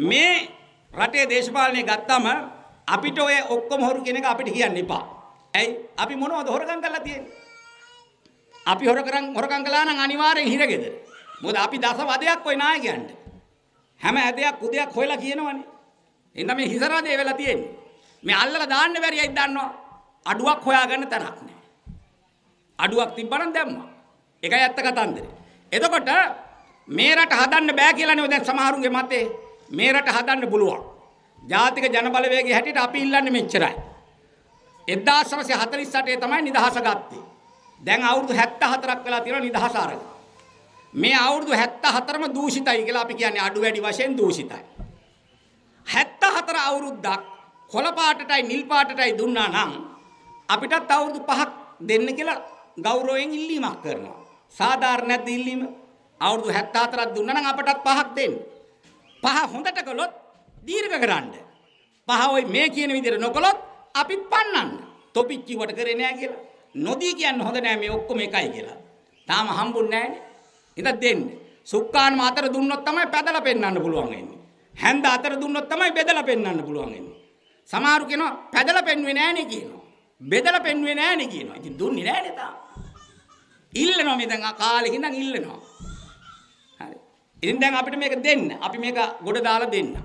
මේ රටේ දේශපාලනය ගත්තම අපිට ඔය ඔක්කොම හොරු කෙනෙක් අපිට කියන්න එපා. ඇයි? අපි මොනවද හොරකම් කරලා තියෙන්නේ? අපි හොරකම් හොරකම් කළා නම් අනිවාර්යෙන් හිරගෙද. මොකද අපි දසවදයක් ওই නායකයන්ට. හැම ඇදයක් උදයක් හොයලා කියනවනේ. එහෙනම් මේ හිසරදේ වෙලා තියෙන්නේ. මේ අල්ලලා දාන්න බැරියයි දන්නවා. අඩුවක් හොයාගන්න තරක් නැහැ. අඩුවක් තිබ්බනම් දැම්මා. ඒකයි ඇත්ත කතන්දරේ. එතකොට මේ රට හදන්න බෑ කියලානේ දැන් සමහරුන්ගේ මතේ. මේ රට හදන්න පුළුවන්. ජාතික ජනබලවේගය හැටියට අපි ඉල්ලන්නේ මෙච්චරයි. 1948 තමයි නිදහස ගත්තේ. දැන් අවුරුදු 74ක් වෙලා තියෙනවා නිදහස අරගෙන. මේ අවුරුදු 74ම දූෂිතයි කියලා අපි කියන්නේ අඩු වැඩි වශයෙන් දූෂිතයි. 74 අවුරුද්දක් කොළ පාටටයි නිල් පාටටයි දුන්නා නම් අපිටත් අවුරුදු 5ක් දෙන්න කියලා ගෞරවයෙන් ඉල්ලීමක් කරනවා. සාධාරණ නැද්ද ඉල්ලීම? අවුරුදු 74ක් දුන්නා නම් අපටත් 5ක් දෙන්න. පහ හොඳට කළොත් දීර්ඝ කරන්න. පහ ওই මේ කියන විදිහට නොකළොත් අපි පන්නන්න. තොපිච්චිවට කරේ නෑ කියලා. නොදී කියන්න හොඳ නෑ මේ ඔක්කොම එකයි කියලා. තාම හම්බුන්නේ නෑනේ. ඉතින් දෙන්න. සුක්කානම අතර දුන්නොත් තමයි පැදලා පෙන්වන්න පුළුවන් වෙන්නේ. හැන්ද අතර දුන්නොත් තමයි බෙදලා පෙන්වන්න පුළුවන් වෙන්නේ. සමහරු කියනවා පැදලා පෙන්වෙන්නේ නෑනේ කියනවා. බෙදලා පෙන්වෙන්නේ නෑනේ කියනවා. ඉතින් දුන්නේ නෑනේ තාම. ඉල්ලනවා මේ දැන් කාලෙකින් නම් ඉල්ලනවා. ඉතින් දැන් අපිට මේක දෙන්න. අපි මේක ගොඩ දාලා දෙන්න.